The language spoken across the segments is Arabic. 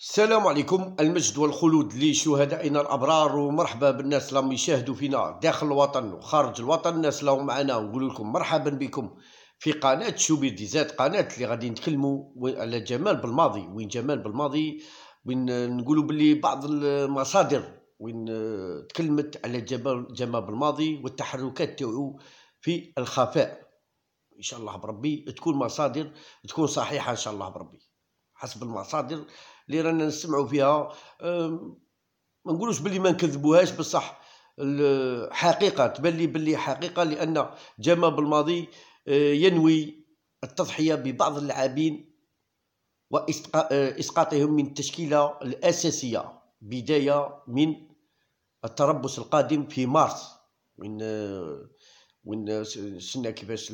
السلام عليكم المجد والخلود لشهدائنا الابرار ومرحبا بالناس اللي يشاهدوا فينا داخل الوطن وخارج الوطن الناس اللي معنا نقول لكم مرحبا بكم في قناه شوبير ديزات قناه اللي غادي نتكلموا على جمال بالماضي وين جمال بالماضي وين نقولوا باللي بعض المصادر وين تكلمت على جمال جمال بالماضي والتحركات تاعو في الخفاء ان شاء الله بربي تكون مصادر تكون صحيحه ان شاء الله بربي حسب المصادر اللي رانا نسمعوا فيها ما نقولوش باللي ما نكذبوهاش بصح الحقيقه تبان لي باللي حقيقه لان جما بالماضي أه، ينوي التضحيه ببعض اللاعبين واسقاطهم أه، من التشكيله الاساسيه بدايه من التربص القادم في مارس من وين أه، شفنا كيفاش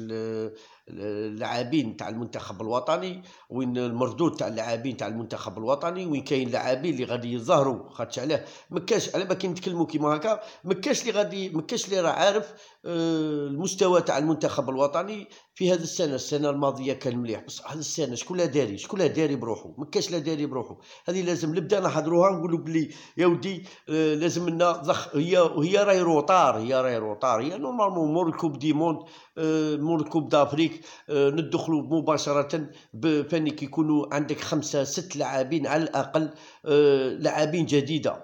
اللاعبين تاع المنتخب الوطني وين المردود تاع اللاعبين تاع المنتخب الوطني وين كاين لاعبين اللي غادي يظهروا خاطش علاه ما كاش على بالك نتكلموا كيما هكا ما كاش اللي غادي ما كاش اللي راه عارف آه، المستوى تاع المنتخب الوطني في هذه السنه السنه الماضيه كان مليح بصح هذه السنه شكون لا داري شكون لا داري بروحه ما كاش لا داري بروحه هذه لازم نبدا نحضروها ونقولوا بلي يا ودي آه، لازم لنا ضخ هي هي راهي روطار هي راهي روطار هي نورمالمون مور الكوب دي موند آه، مور الكوب دافريك عليك آه، ندخلوا مباشره بفانك يكونوا عندك خمسه ست لاعبين على الاقل آه، لاعبين جديده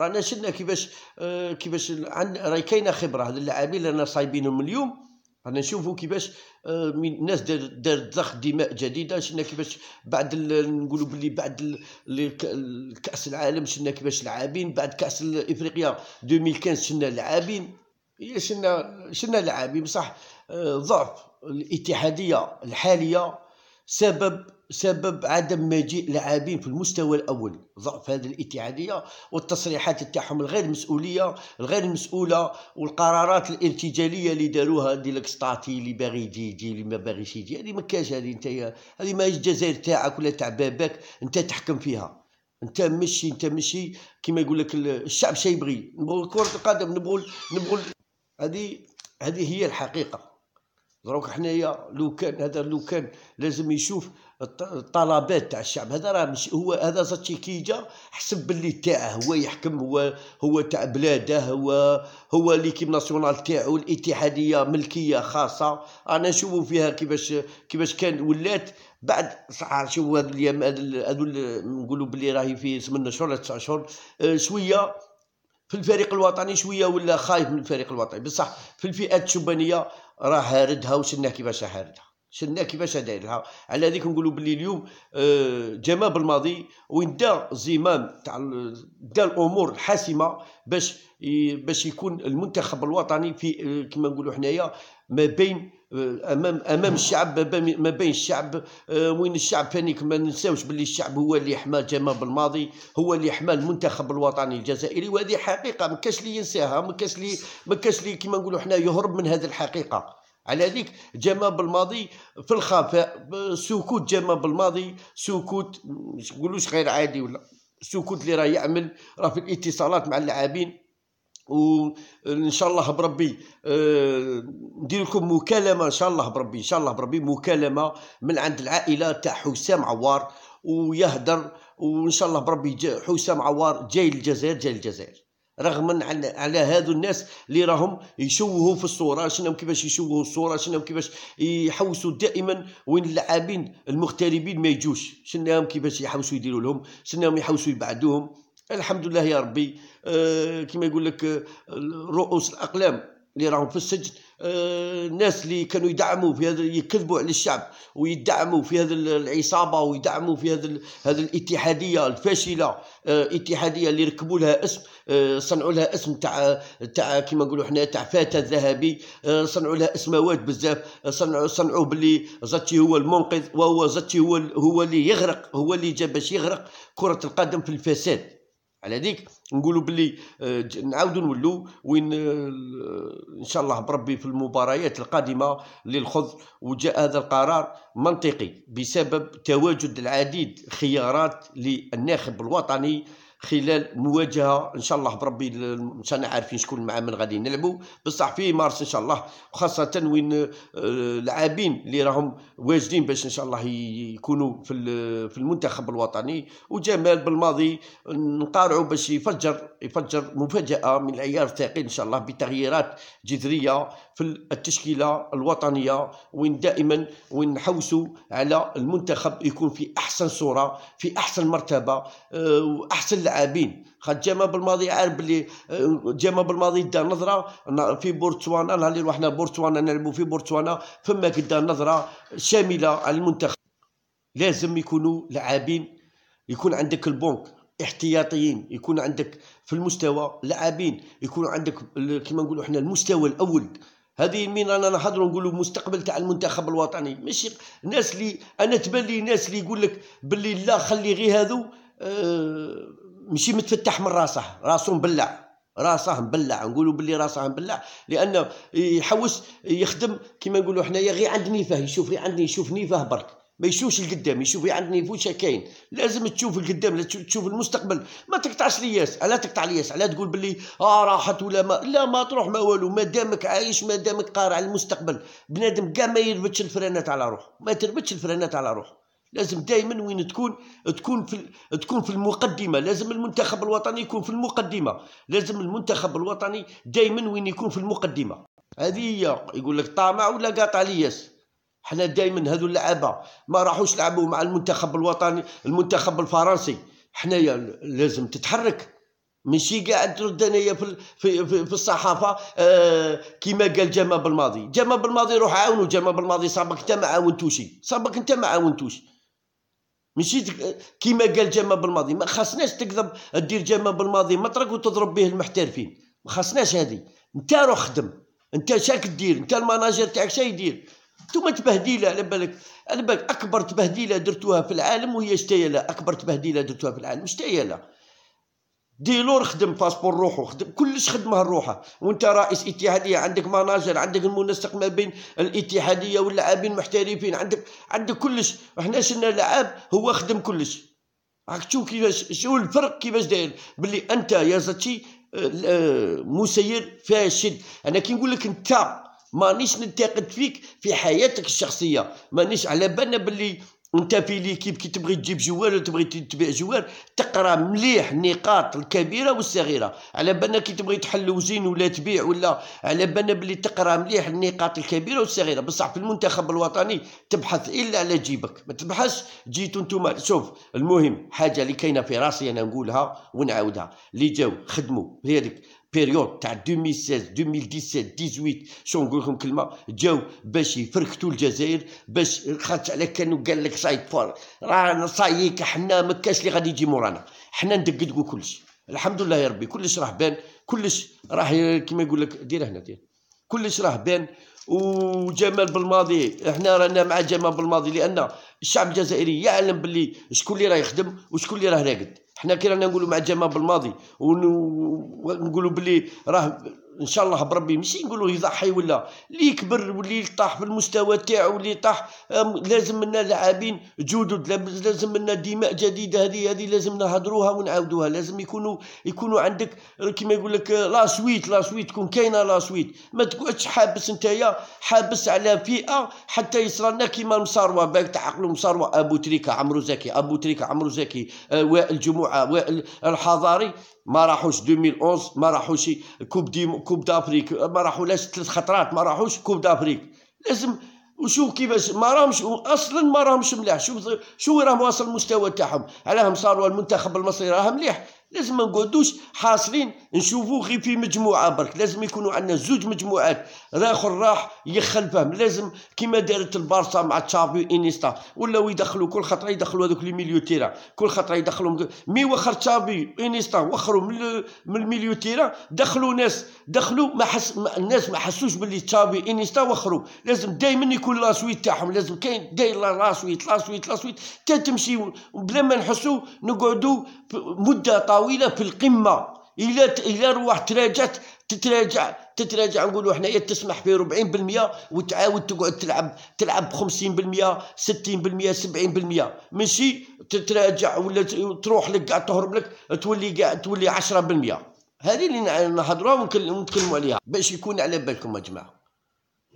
رانا شدنا كيفاش آه، كيفاش راهي كاينه خبره هاد اللاعبين اللي رانا صايبينهم اليوم رانا نشوفوا كيفاش الناس دارت ضخ دماء جديده شفنا كيفاش بعد نقولوا باللي بعد كاس العالم شفنا كيفاش لاعبين بعد كاس افريقيا 2015 شفنا لاعبين شفنا شفنا لاعبين بصح ضعف الاتحادية الحالية سبب سبب عدم مجيء لاعبين في المستوى الاول ضعف هذه الاتحاديه والتصريحات تاعهم الغير مسؤوليه الغير مسؤوله والقرارات الارتجاليه اللي داروها دي لك ستاتي اللي باغي يجي يجي اللي ما باغيش يجي هذه ما كاش هذه انت هذه ماهيش الجزائر تاعك ولا تاع بابك انت تحكم فيها انت مشي انت مشي كما يقول لك الشعب شي يبغي نبغوا كره القدم نبغوا نبغوا هذه هذه هي الحقيقه دروك حنايا لو كان هذا لو كان لازم يشوف الطلبات تاع الشعب هذا راه مش هو هذا زاتشي كي جا حسب باللي تاعه هو يحكم هو هو تاع بلاده هو هو ليكيب ناسيونال تاعو الاتحاديه ملكيه خاصه انا نشوف فيها كيفاش كيفاش كان ولات بعد صح شوف هذا اليوم هذو نقولوا بلي راهي في 8 شهور ولا 9 شهور آه، شويه في الفريق الوطني شويه ولا خايف من الفريق الوطني بصح في الفئات الشبانيه راه حاردها وشناه كيفاش حاردها شلنا كيفاش دايرها على هذيك نقولوا باللي اليوم آه، جماب بالماضي وين دا زمام تاع دا الامور الحاسمه باش باش يكون المنتخب الوطني في آه، كما نقولوا حنايا ما بين أه، امام امام الشعب ما بين الشعب أه، وين الشعب ثاني ما ننساوش باللي الشعب هو اللي حمى الجمال بالماضي هو اللي حمى المنتخب الوطني الجزائري وهذه حقيقه ما كاش اللي ينساها ما كاش اللي ما كاش لي كيما نقولوا حنا يهرب من هذه الحقيقه على ذيك جمال بالماضي في الخفاء سكوت جمال بالماضي سكوت ما نقولوش غير عادي ولا سكوت اللي راه يعمل راه في الاتصالات مع اللاعبين وان شاء الله بربي آه، ندير لكم مكالمه ان شاء الله بربي ان شاء الله بربي مكالمه من عند العائله تاع حسام عوار ويهدر وان شاء الله بربي حسام عوار جاي للجزائر جاي للجزائر رغم على هذو الناس اللي راهم يشوهوا في الصوره شنو كيفاش يشوهوا الصوره شنو كيفاش يحوسوا دائما وين اللاعبين المغتربين ما يجوش شنو كيفاش يحوسوا يديروا لهم شنو يحوسوا يبعدوهم الحمد لله يا ربي آه، كما يقول لك آه، رؤوس الاقلام اللي راهم في السجن آه، الناس اللي كانوا يدعموا في هذا يكذبوا على الشعب ويدعموا في هذا العصابه ويدعموا في هذا هذا الاتحاديه الفاشله اتحاديه اللي ركبوا لها اسم صنعوا لها اسم تاع تاع كيما نقولوا حنا تاع فاتا الذهبي صنعوا لها اسماوات بزاف صنعوا صنعوا باللي زاتي هو المنقذ وهو زاتي هو هو اللي يغرق هو اللي جاب باش يغرق كره القدم في الفساد على هذيك نقولوا باللي آه، نعاودوا نولوا وين آه، ان شاء الله بربي في المباريات القادمه للخض وجاء هذا القرار منطقي بسبب تواجد العديد خيارات للناخب الوطني خلال مواجهه ان شاء الله بربي مش انا عارفين شكون مع من غادي نلعبوا بصح في مارس ان شاء الله وخاصه وين آه، اللاعبين اللي راهم واجدين باش ان شاء الله يكونوا في في المنتخب الوطني وجمال بالماضي نقارعوا باش يفجر يفجر مفاجاه من العيار الثقيل ان شاء الله بتغييرات جذريه في التشكيله الوطنيه وين دائما وين نحوسوا على المنتخب يكون في احسن صوره في احسن مرتبه آه، واحسن اللاعبين خاطر جاما بالماضي عارف بلي آه، جاما بالماضي دا نظره في بورتسوانا نهار اللي روحنا بورتسوانا نلعبوا في بورتسوانا فما كدا نظره شامله على المنتخب لازم يكونوا لاعبين يكون عندك البنك احتياطيين يكون عندك في المستوى لاعبين يكون عندك كما نقولوا احنا المستوى الاول هذه من انا نحضروا نقولوا مستقبل تاع المنتخب الوطني ماشي ناس اللي انا تبان لي ناس اللي يقول لك باللي لا خلي غير هذو آه ماشي متفتح من راسه راسه مبلع راسه مبلع نقولوا باللي راسه مبلع لانه يحوس يخدم كما نقولوا حنايا غير عند نيفه يشوف غير عند يشوف نيفه برك ما يشوفش القدام يشوف عند نيفه كاين لازم تشوف القدام تشوف المستقبل ما تقطعش الياس على تقطع الياس على تقول باللي اه راحت ولا ما لا ما تروح ما والو ما دامك عايش ما دامك قارع المستقبل بنادم كاع ما يربطش الفرانات على روحه ما تربطش الفرانات على روحه لازم دائما وين تكون تكون في تكون في المقدمه لازم المنتخب الوطني يكون في المقدمه لازم المنتخب الوطني دائما وين يكون في المقدمه هذه هي يقول لك طامع ولا قاطع الياس حنا دائما هذو اللعابه ما راحوش لعبوا مع المنتخب الوطني المنتخب الفرنسي حنايا لازم تتحرك ماشي قاعد ترد انايا في, في, في, في الصحافه آه كيما قال جمال بالماضي جمال بالماضي روح عاونوا جمال بالماضي صابك انت ما عاونتوش صابك انت ما عاونتوش ماشي كيما قال جمال بالماضي ما خاصناش تكذب دير جمال بالماضي مطرق وتضرب به المحترفين ما خاصناش هذه انت روح خدم انت شاك دير انت المناجر تاعك شاي يدير انتوما تبهديله على بالك على بالك اكبر تبهديله درتوها في العالم وهي شتيله اكبر تبهديله درتوها في العالم شتيله ديلور خدم باسبور روحو خدم كلش خدمه روحه وانت رئيس اتحاديه عندك مناجر عندك المنسق ما بين الاتحاديه واللاعبين محترفين عندك عندك كلش احنا شنا لعاب هو خدم كلش راك تشوف كيفاش شو الفرق كيفاش داير باللي انت يا زاتشي آه، مسير فاشل انا كي نقول لك انت مانيش ننتقد فيك في حياتك الشخصيه مانيش على بالنا باللي انت في ليكيب كي تبغي تجيب جوال ولا تبغي تبيع جوال تقرا مليح النقاط الكبيره والصغيره على بالنا كي تبغي تحل وزين ولا تبيع ولا على بالنا بلي تقرا مليح النقاط الكبيره والصغيره بصح في المنتخب الوطني تبحث الا على جيبك ما تبحثش جيتو نتوما شوف المهم حاجه اللي كاينه في راسي انا نقولها ونعاودها اللي جاو خدموا هذيك بيريود تاع 2016 2017 18 شنو نقول لكم كلمه جاو باش يفركتوا الجزائر باش خاطر على كانوا قال لك صايد فور رانا صايك حنا ما كاش اللي غادي يجي مورانا حنا ندقدقوا كلشي الحمد لله يا ربي كلش راه بان كلش راه كيما يقول لك دير هنا دير كلش راه بان وجمال بالماضي احنا رانا مع جمال بالماضي لان الشعب الجزائري يعلم باللي شكون اللي راه يخدم وشكون اللي راه راقد حنا كي رانا نقولوا مع الجماعه بالماضي ونقولوا بلي راه ان شاء الله بربي ماشي نقولوا يضحي ولا اللي كبر واللي طاح في المستوى تاعو اللي طاح لازم لنا لاعبين جدد لازم لنا دماء جديده هذه هذه لازم نهضروها ونعاودوها لازم يكونوا يكونوا عندك كما يقول لك لا سويت لا سويت تكون كاينه لا سويت ما تقعدش حابس نتايا حابس على فئه حتى يصرى لنا كيما المصاروه باك تعقلوا مصاروه ابو تريكه عمرو زكي ابو تريكه عمرو زكي أه، وائل جمعه الحضاري ما راحوش 2011 ما راحوش كوب دي كوب دافريك ما راحولاش ثلاث خطرات ما راحوش كوب دافريك لازم وشوف كيفاش ما راهمش اصلا ما راهمش ملاح شوف شو راهم واصل المستوى تاعهم علىهم صاروا المنتخب المصري راه مليح لازم ما نقعدوش حاصلين نشوفو غير في مجموعه برك لازم يكونوا عندنا زوج مجموعات راح راح يخلفهم، لازم كما دارت البارسا مع تشافي انيستا ولاو يدخلوا كل خطره يدخلوا هذوك لي ميليو تيرا كل خطره يدخلوا مي وخر تشافي انيستا وخروا من, من الميليو تيرا دخلوا ناس دخلوا ما حس ما الناس ما حسوش باللي تشافي انيستا وخروا لازم دائما يكون لاسويت تاعهم لازم كاين داير لاسويت لاسويت لاسويت تا تمشي بلا ما نحسوا نقعدوا مده طويله طويله في القمه الى الى روح تراجعت تتراجع تتراجع نقولوا حنايا إيه تسمح في 40% وتعاود تقعد تلعب تلعب 50% 60% 70% ماشي تتراجع ولا تروح لك قاع تهرب لك تولي قاع تولي 10% هذه اللي نهضروها ونتكلموا عليها باش يكون على بالكم يا جماعه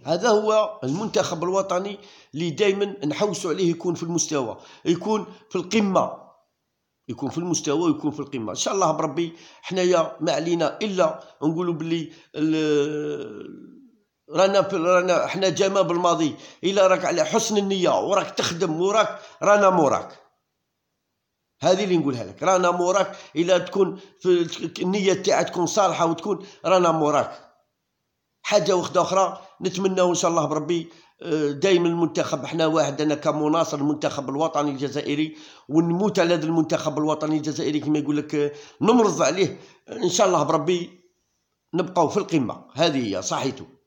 هذا هو المنتخب الوطني اللي دائما نحوسوا عليه يكون في المستوى يكون في القمه يكون في المستوى ويكون في القمه ان شاء الله بربي حنايا ما علينا الا نقولوا باللي رانا في رانا حنا جامع بالماضي الا راك على حسن النيه وراك تخدم وراك رانا موراك هذه اللي نقولها لك رانا موراك الا تكون في النيه تاعك تكون صالحه وتكون رانا موراك حاجه واخده اخرى نتمناو ان شاء الله بربي دائما المنتخب احنا واحد انا كمناصر المنتخب الوطني الجزائري ونموت على هذا المنتخب الوطني الجزائري كما يقول لك نمرض عليه ان شاء الله بربي نبقاو في القمه هذه هي صحيتو